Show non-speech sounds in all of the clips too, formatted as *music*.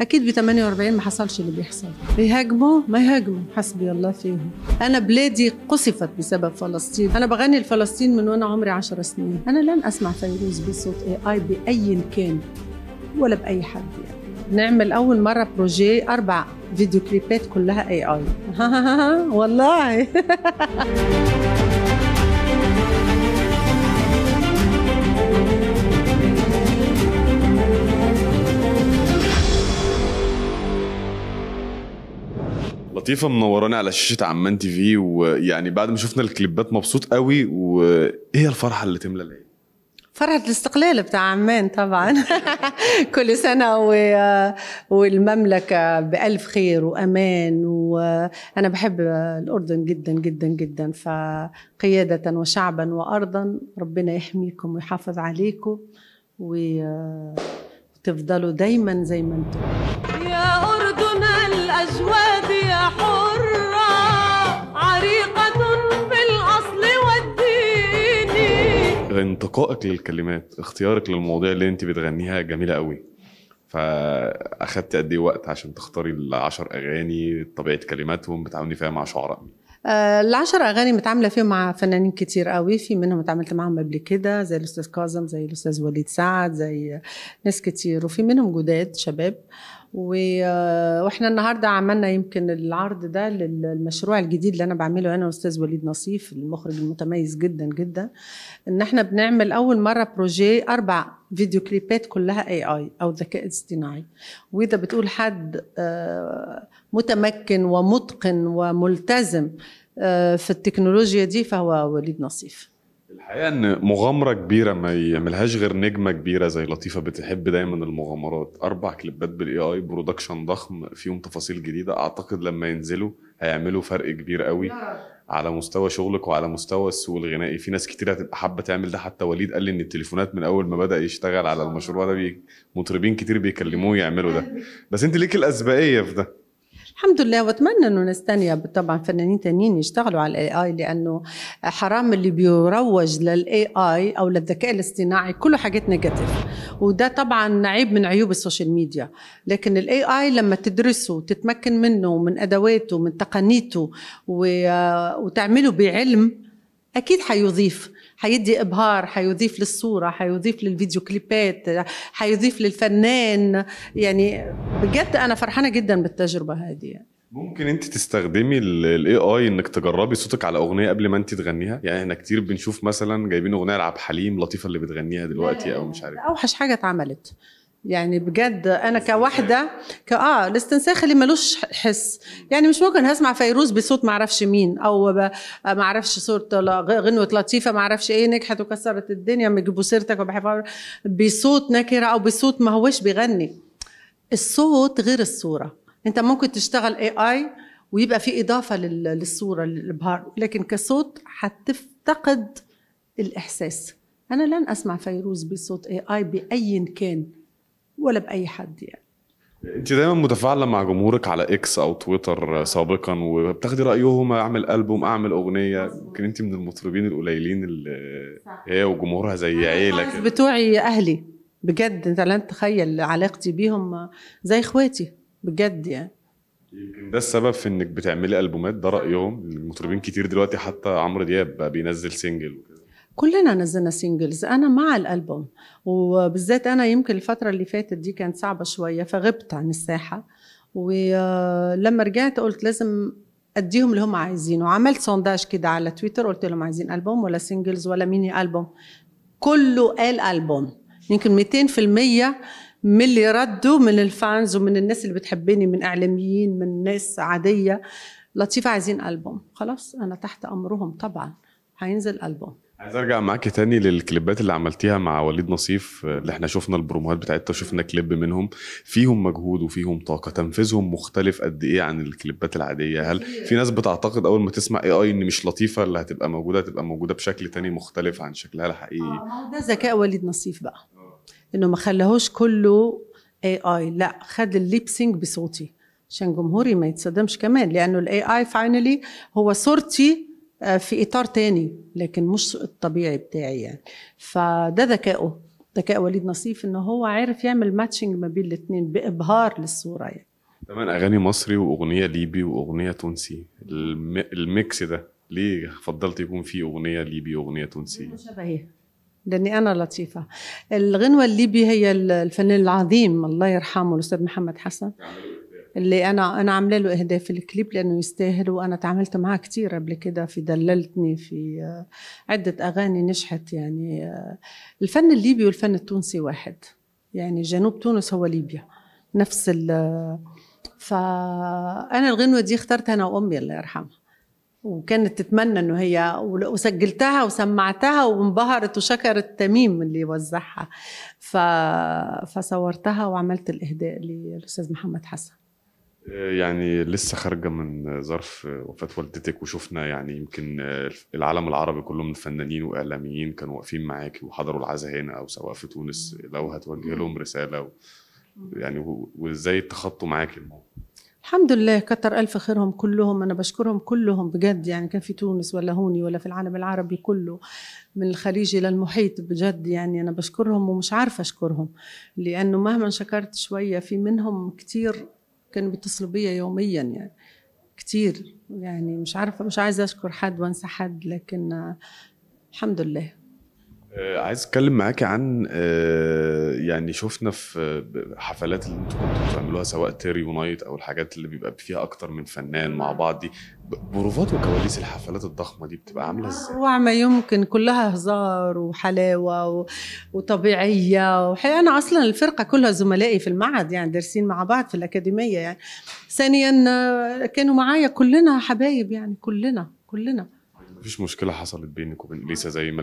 اكيد ب 48 ما حصلش اللي بيحصل يهاجموا ما يهاجموا حسبي الله فيهم انا بلادي قصفت بسبب فلسطين انا بغني لفلسطين من وانا عمري 10 سنين انا لن اسمع فيروز بصوت اي اي باي كان ولا باي حد يعني. نعمل اول مره بروجي اربع فيديو كليبات كلها اي اي *laughs* والله *laughs* لطيفه منوراني على شاشه عمان تي في ويعني بعد ما شفنا الكليبات مبسوط قوي وايه الفرحه اللي تملى العين؟ فرحة الاستقلال بتاع عمان طبعا *laughs* كل سنة و... والمملكة بألف خير وأمان وأنا بحب الأردن جدا جدا جدا فقيادة وشعبا وأرضا ربنا يحميكم ويحافظ عليكم وتفضلوا دايما زي ما انتم انتقائك للكلمات اختيارك للمواضيع اللي انت بتغنيها جميله قوي فاخدت قد ايه وقت عشان تختاري ال10 اغاني طبيعه كلماتهم بتعاملي فيها مع شعراء مين آه العشر اغاني متعامله فيهم مع فنانين كتير قوي في منهم اتعاملت معاهم قبل كده زي الاستاذ كاظم زي الاستاذ وليد سعد زي ناس كتير وفي منهم جداد شباب آه، واحنا النهارده عملنا يمكن العرض ده للمشروع الجديد اللي انا بعمله انا والاستاذ وليد نصيف المخرج المتميز جدا جدا ان احنا بنعمل اول مره بروجي اربع فيديو كليبات كلها اي اي او ذكاء اصطناعي واذا بتقول حد آه، متمكن ومتقن وملتزم آه، في التكنولوجيا دي فهو وليد نصيف الحقيقه ان مغامره كبيره ما يعملهاش غير نجمه كبيره زي لطيفه بتحب دايما المغامرات اربع كليبات بالاي اي برودكشن ضخم فيهم تفاصيل جديده اعتقد لما ينزلوا هيعملوا فرق كبير قوي على مستوى شغلك وعلى مستوى السوق الغنائي في ناس كتير هتبقى حابه تعمل ده حتى وليد قال لي ان التليفونات من اول ما بدا يشتغل على المشروع ده مطربين كتير بيكلموه يعملوا ده *laughs* بس انت ليك الاسبقيه في ده الحمد لله واتمنى انه ثانيه طبعا فنانين تانيين يشتغلوا على الاي اي لانه حرام اللي بيروج للاي اي او للذكاء الاصطناعي كله حاجات نيجاتيف وده طبعا عيب من عيوب السوشيال ميديا لكن الاي اي لما تدرسه وتتمكن منه ومن ادواته ومن تقنيته وتعمله بعلم اكيد حيضيف حيدي ابهار حيضيف للصوره حيضيف للفيديو كليبات حيضيف للفنان يعني بجد انا فرحانه جدا بالتجربه هذه ممكن انت تستخدمي الاي اي انك تجربي صوتك على اغنيه قبل ما انت تغنيها يعني احنا كتير بنشوف مثلا جايبين اغنيه لعب حليم لطيفه اللي بتغنيها دلوقتي او مش عارف اوحش حاجه اتعملت يعني بجد انا كواحده ك... اه الاستنساخ اللي ملوش حس يعني مش ممكن هسمع فيروز بصوت ما اعرفش مين او معرفش ما اعرفش صوره غنوه لطيفه ما اعرفش ايه نجحت وكسرت الدنيا ما يجيبوا سيرتك بصوت نكره او بصوت ما هوش بيغني الصوت غير الصوره انت ممكن تشتغل اي اي ويبقى في اضافه للصوره للبهار لكن كصوت هتفتقد الاحساس انا لن اسمع فيروز بصوت اي اي باي كان ولا باي حد يعني انت دايما متفاعله مع جمهورك على اكس او تويتر سابقا وبتاخدي رايهم اعمل البوم اعمل اغنيه يمكن انت من المطربين القليلين اللي هي وجمهورها زي عيله كده بتوعي اهلي بجد انت لن تتخيل علاقتي بيهم زي اخواتي بجد يعني يمكن ده السبب في انك بتعملي البومات ده رايهم المطربين كتير دلوقتي حتى عمرو دياب بقى بينزل سنجل وكده كلنا نزلنا سينجلز انا مع الالبوم وبالذات انا يمكن الفتره اللي فاتت دي كانت صعبه شويه فغبت عن الساحه ولما آه، رجعت قلت لازم اديهم اللي هم عايزينه عملت سونداج كده على تويتر قلت لهم عايزين البوم ولا سينجلز ولا ميني البوم كله قال البوم يمكن 200% من اللي ردوا من الفانز ومن الناس اللي بتحبني من اعلاميين من ناس عاديه لطيفه عايزين البوم خلاص انا تحت امرهم طبعا هينزل البوم عايز ارجع معاكي تاني للكليبات اللي عملتيها مع وليد نصيف اللي احنا شفنا البروموهات بتاعتها وشفنا كليب منهم فيهم مجهود وفيهم طاقه تنفيذهم مختلف قد ايه عن الكليبات العاديه هل في ناس بتعتقد اول ما تسمع اي اي ان مش لطيفه اللي هتبقى موجوده هتبقى موجوده بشكل تاني مختلف عن شكلها الحقيقي آه ده ذكاء وليد نصيف بقى آه. انه ما خلاهوش كله اي اي لا خد الليبسينج بصوتي عشان جمهوري ما يتصدمش كمان لانه الاي اي فاينلي هو صورتي آه، في اطار تاني لكن مش الطبيعي بتاعي يعني فده ذكائه ذكاء وليد نصيف ان هو عارف يعمل ماتشنج ما بين الاثنين بابهار للصوره يعني كمان اغاني مصري واغنيه ليبي واغنيه تونسي الميكس ده ليه فضلت يكون في اغنيه ليبي واغنيه تونسي شبهي لاني انا لطيفه الغنوه الليبي هي الفنان العظيم الله يرحمه الاستاذ محمد حسن اللي انا انا عامله له اهداء في الكليب لانه يستاهل وانا تعاملت معاه كتير قبل كده في دللتني في آه، عده اغاني نجحت يعني آه، الفن الليبي والفن التونسي واحد يعني جنوب تونس هو ليبيا نفس ال آه، فانا الغنوه دي اخترتها انا وامي الله يرحمها وكانت تتمنى انه هي وسجلتها وسمعتها وانبهرت وشكرت تميم اللي وزعها ف... فصورتها وعملت الاهداء للاستاذ محمد حسن يعني لسه خارجه من ظرف وفاه والدتك وشفنا يعني يمكن العالم العربي كله من فنانين واعلاميين كانوا واقفين معاكي وحضروا العزاء هنا او سواء في تونس لو هتوجه لهم رساله و يعني وازاي تخطوا معاكي الموضوع الحمد لله كتر الف خيرهم كلهم انا بشكرهم كلهم بجد يعني كان في تونس ولا هوني ولا في العالم العربي كله من الخليج الى المحيط بجد يعني انا بشكرهم ومش عارفه اشكرهم لانه مهما شكرت شويه في منهم كتير كانوا بيتصلوا بيا يوميا يعني كتير يعني مش عارفه مش عايزه اشكر حد وانسى حد لكن الحمد لله آه، عايز اتكلم معاكي عن آه، يعني شفنا في آه، حفلات اللي انتوا كنتوا بتعملوها سواء تيريو نايت او الحاجات اللي بيبقى فيها اكتر من فنان مع بعض دي بروفات وكواليس الحفلات الضخمه دي بتبقى عامله ازاي؟ اروع ما يمكن كلها هزار وحلاوه وطبيعيه وحقيقة انا اصلا الفرقه كلها زملائي في المعهد يعني دارسين مع بعض في الاكاديميه يعني ثانيا كانوا معايا كلنا حبايب يعني كلنا كلنا مفيش مشكله حصلت بينك وبين اليسا زي ما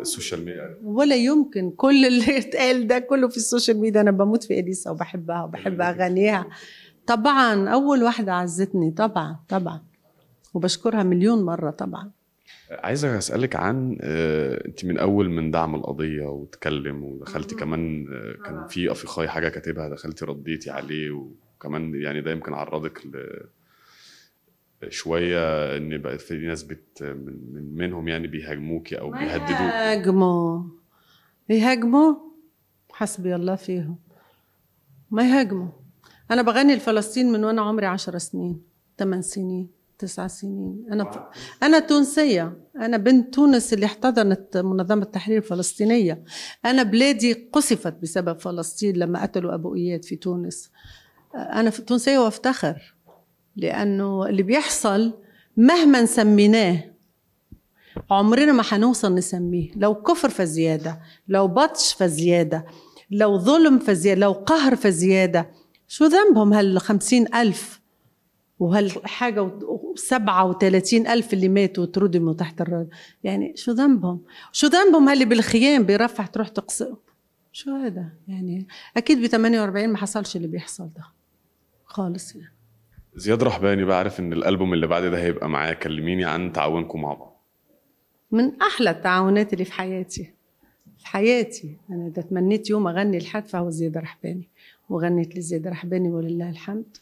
السوشيال ميديا ولا يمكن كل اللي اتقال ده كله في السوشيال ميديا انا بموت في اليسا وبحبها وبحب اغانيها طبعا اول واحده عزتني طبعا طبعا وبشكرها مليون مره طبعا عايز اسالك عن آه، انت من اول من دعم القضيه وتكلم ودخلتي كمان آه، كان في افيخاي حاجه كاتبها دخلتي رديتي عليه وكمان يعني ده يمكن عرضك ل شويه ان بقى في ناس بت من منهم يعني بيهاجموكي او بيهددوك يهاجموا يهاجموا حسبي الله فيهم ما يهاجموا انا بغني لفلسطين من وانا عمري 10 سنين 8 سنين 9 سنين انا ف... انا تونسيه انا بنت تونس اللي احتضنت منظمه التحرير الفلسطينيه انا بلادي قصفت بسبب فلسطين لما قتلوا ابو اياد في تونس انا تونسيه وافتخر لأنه اللي بيحصل مهما سميناه عمرنا ما هنوصل نسميه لو كفر فزيادة لو بطش فزيادة لو ظلم فزيادة لو قهر فزيادة شو ذنبهم هال خمسين ألف وهالحاجة سبعة وثلاثين ألف اللي ماتوا وتردموا تحت الرجل يعني شو ذنبهم شو ذنبهم هاللي بالخيام بيرفع تروح تقصف شو هذا يعني أكيد ب 48 ما حصلش اللي بيحصل ده خالص يعني زياد رحباني بعرف ان الالبوم اللي بعد ده هيبقى معاه كلميني عن تعاونكم مع بعض من احلى التعاونات اللي في حياتي في حياتي انا ده تمنيت يوم اغني لحد فهو زياد رحباني وغنيت لزياد رحباني ولله الحمد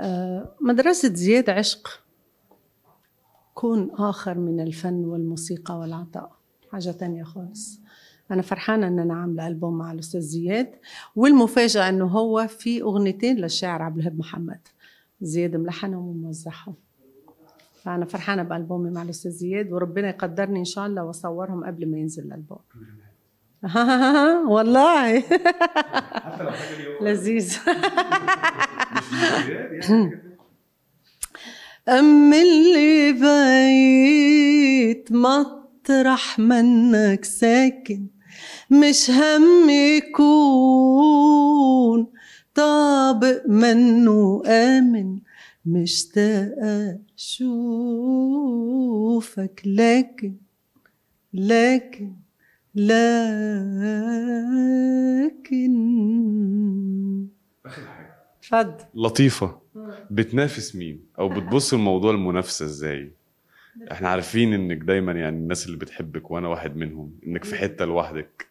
آه، مدرسة زياد عشق كون آخر من الفن والموسيقى والعطاء حاجة تانية خالص أنا فرحانة إن أنا عاملة ألبوم مع الأستاذ زياد والمفاجأة إنه هو في أغنيتين للشاعر عبد الوهاب محمد زياد ملحنه وموزعهم فأنا فرحانة بألبومي مع الأستاذ زياد وربنا يقدرني إن شاء الله وأصورهم قبل ما ينزل الألبوم *laughs* والله *laughs* لذيذ *laughs* أم اللي بيت مطرح منك ساكن مش هم يكون طابق منه آمن مشتاق أشوفك لكن لكن لكن اتفضل لطيفة بتنافس مين أو بتبص الموضوع المنافسة إزاي؟ احنا عارفين انك دايما يعني الناس اللي بتحبك وانا واحد منهم انك في حته لوحدك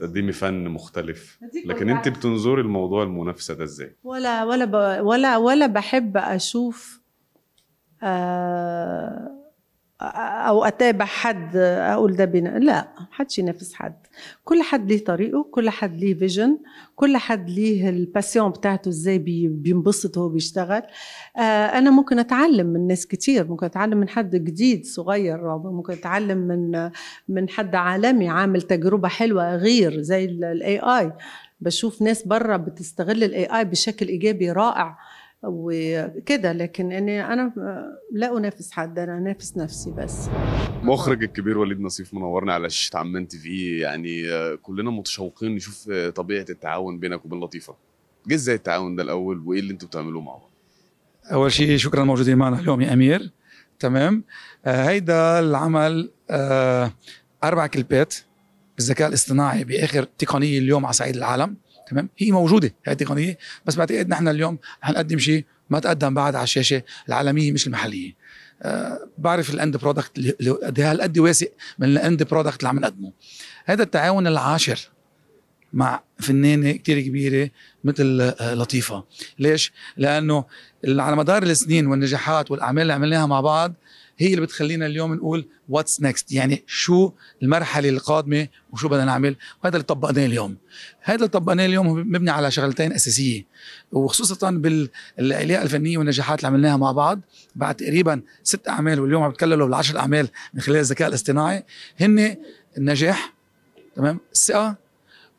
تقدمي فن مختلف لكن انت بتنظري لموضوع المنافسه ده ازاي ولا ولا ولا ولا بحب اشوف آه او اتابع حد اقول ده بنا لا حدش ينافس حد كل حد ليه طريقه كل حد ليه فيجن كل حد ليه الباسيون بتاعته ازاي بينبسط وهو بيشتغل آه انا ممكن اتعلم من ناس كتير ممكن اتعلم من حد جديد صغير ممكن اتعلم من من حد عالمي عامل تجربه حلوه غير زي الاي اي بشوف ناس بره بتستغل الاي اي بشكل ايجابي رائع وكده لكن اني انا لا انافس حد انا انافس نفسي بس مخرج الكبير وليد نصيف منورنا على شاشه عمان تي في يعني كلنا متشوقين نشوف طبيعه التعاون بينك وبين لطيفه جه إيه ازاي التعاون ده الاول وايه اللي انتوا بتعملوه مع بعض اول شيء شكرا موجودين معنا اليوم يا امير تمام آه هيدا العمل آه اربع كلبات بالذكاء الاصطناعي باخر تقنيه اليوم على صعيد العالم تمام هي موجوده هي تقنيه بس بعتقد نحن اليوم حنقدم شيء ما تقدم بعد على الشاشه العالميه مش المحليه أه بعرف الاند برودكت اللي هالقد واسع من الاند برودكت اللي عم نقدمه هذا التعاون العاشر مع فنانه كتير كبيره مثل آه، لطيفه ليش لانه على مدار السنين والنجاحات والاعمال اللي عملناها مع بعض هي اللي بتخلينا اليوم نقول واتس نيكست يعني شو المرحله القادمه وشو بدنا نعمل وهذا اللي طبقناه اليوم هذا اللي طبقناه اليوم مبني على شغلتين اساسيه وخصوصا بالعلاقه الفنيه والنجاحات اللي عملناها مع بعض بعد تقريبا ست اعمال واليوم عم بتكللوا بالعشر اعمال من خلال الذكاء الاصطناعي هن النجاح تمام الثقه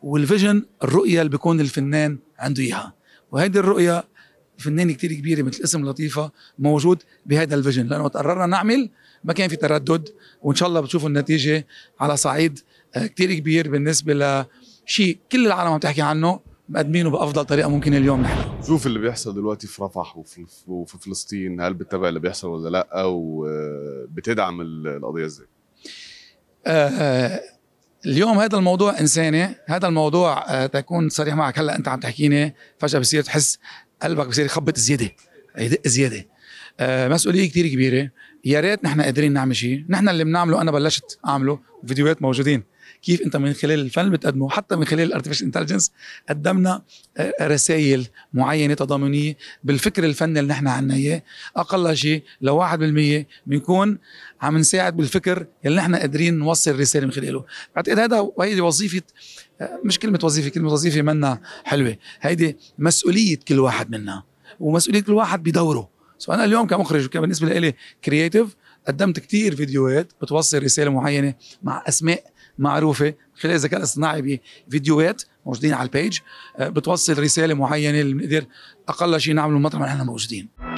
والفيجن الرؤيه اللي بيكون الفنان عنده اياها وهيدي الرؤيه فنانه كتير كبيره مثل اسم لطيفه موجود بهذا الفيجن لانه قررنا نعمل ما كان في تردد وان شاء الله بتشوفوا النتيجه على صعيد آه، كتير كبير بالنسبه لشيء كل العالم عم تحكي عنه مقدمينه بافضل طريقه ممكنه اليوم نحن شوف اللي بيحصل دلوقتي في رفح وفي, وفي فلسطين هل بتتابع اللي بيحصل ولا لا وبتدعم آه، القضيه ازاي؟ آه، اليوم هذا الموضوع انساني هذا الموضوع آه، تكون صريح معك هلا انت عم تحكيني فجاه بصير تحس قلبك بصير يخبط زياده يدق زياده آه، مسؤوليه كثير كبيره يا ريت نحن قادرين نعمل شيء نحن اللي بنعمله انا بلشت اعمله فيديوهات موجودين كيف انت من خلال الفن بتقدمه حتى من خلال الارتفيشال انتليجنس قدمنا آه، رسائل معينه تضامنيه بالفكر الفني اللي نحن عنا اياه اقل شيء لو 1% بنكون عم نساعد بالفكر اللي نحن قادرين نوصل رساله من خلاله بعتقد هذا وهي وظيفه آه، مش كلمه وظيفه كلمه وظيفه منا حلوه هيدي مسؤوليه كل واحد منا ومسؤوليه كل واحد بدوره سو انا اليوم كمخرج وكان بالنسبه لي كرييتيف قدمت كتير فيديوهات بتوصل رساله معينه مع اسماء معروفه خلال الذكاء الاصطناعي بفيديوهات موجودين على البيج آه، بتوصل رساله معينه اللي بنقدر اقل شيء نعمله ما نحن موجودين